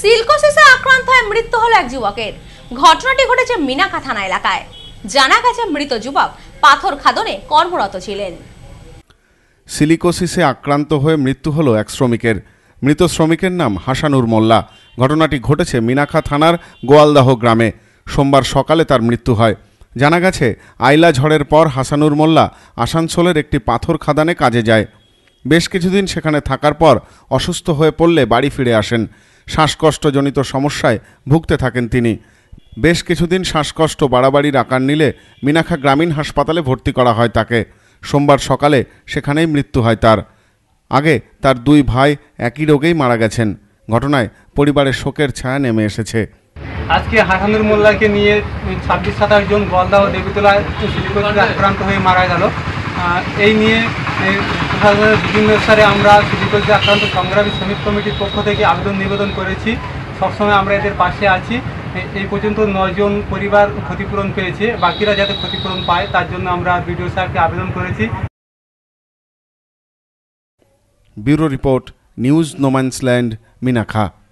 সিলকোসিসে আক্রান্ত হয়ে মৃত্যু হল এক যুবকের ঘটনাটি ঘটেছে মিনাকা থানা এলাকায় জানা গেছে মৃত যুবক পাথর খাদনে কর্মরত ছিলেন সিলিকোসিসে আক্রান্ত হয়ে মৃত্যু হল এক শ্রমিকের মৃত শ্রমিকের নাম হাসানুর মোল্লা ঘটনাটি ঘটেছে মিনাখা থানার গোয়ালদাহ গ্রামে সোমবার সকালে তার মৃত্যু হয় জানা গেছে আইলা ঝড়ের পর হাসানুর মোল্লা আসানসোলের একটি পাথর খাদানে কাজে যায় বেশ কিছুদিন সেখানে থাকার পর অসুস্থ হয়ে পড়লে বাড়ি ফিরে আসেন শ্বাসকষ্টজনিত সমস্যায় ভুগতে থাকেন তিনি বেশ কিছুদিন শ্বাসকষ্ট বাড়াবাড়ির আকার নিলে মিনাখা গ্রামীণ হাসপাতালে ভর্তি করা হয় তাকে সোমবার সকালে সেখানেই মৃত্যু হয় তার আগে তার দুই ভাই একই রোগেই মারা গেছেন ঘটনায় পরিবারের শোকের ছায়া নেমে এসেছে আজকে হাসানুর মোল্লাকে নিয়ে ছাব্বিশ সাতাশ জন গলদাহ দেবীতলা আক্রান্ত হয়ে মারা গেল এই নিয়ে বিভিন্ন নিম্নস্তরে আমরা শিল্পী আক্রান্ত সংগ্রামী শ্রমিক কমিটির পক্ষ থেকে আবেদন নিবেদন করেছি সবসময় আমরা এদের পাশে আছি এই পর্যন্ত নয়জন পরিবার ক্ষতিপূরণ পেয়েছে বাকিরা যাতে ক্ষতিপূরণ পায় তার জন্য আমরা বিডিও স্যারকে আবেদন করেছি bureau report news no man's land Minakhan